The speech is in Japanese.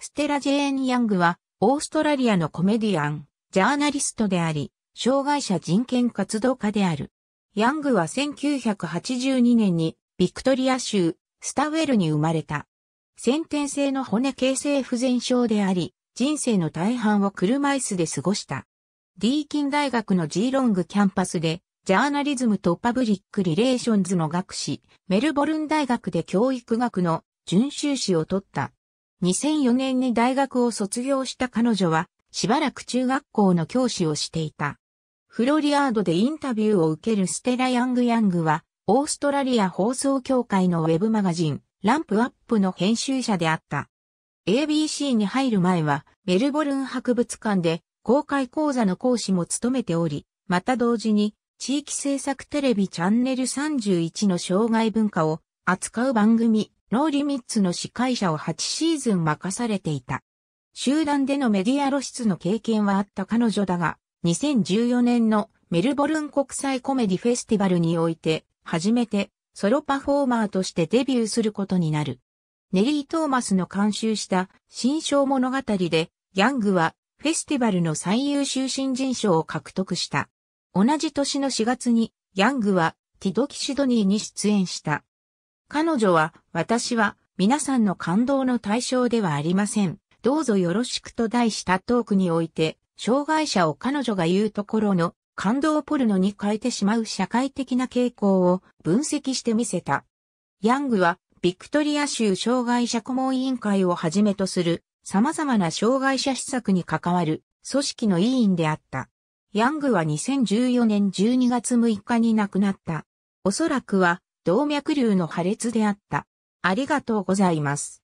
ステラ・ジェーン・ヤングは、オーストラリアのコメディアン、ジャーナリストであり、障害者人権活動家である。ヤングは1982年に、ビクトリア州、スタウェルに生まれた。先天性の骨形成不全症であり、人生の大半を車椅子で過ごした。ディーキン大学のジーロングキャンパスで、ジャーナリズムとパブリックリレーションズの学士、メルボルン大学で教育学の準修士を取った。2004年に大学を卒業した彼女は、しばらく中学校の教師をしていた。フロリアードでインタビューを受けるステラ・ヤング・ヤングは、オーストラリア放送協会のウェブマガジン、ランプアップの編集者であった。ABC に入る前は、メルボルン博物館で公開講座の講師も務めており、また同時に、地域政策テレビチャンネル31の障害文化を扱う番組、ノーリミッツの司会者を8シーズン任されていた。集団でのメディア露出の経験はあった彼女だが、2014年のメルボルン国際コメディフェスティバルにおいて、初めてソロパフォーマーとしてデビューすることになる。ネリー・トーマスの監修した新章物語で、ヤングはフェスティバルの最優秀新人賞を獲得した。同じ年の4月に、ヤングはティドキシドニーに出演した。彼女は、私は、皆さんの感動の対象ではありません。どうぞよろしくと題したトークにおいて、障害者を彼女が言うところの感動ポルノに変えてしまう社会的な傾向を分析してみせた。ヤングは、ビクトリア州障害者顧問委員会をはじめとする様々な障害者施策に関わる組織の委員であった。ヤングは2014年12月6日に亡くなった。おそらくは動脈瘤の破裂であった。ありがとうございます。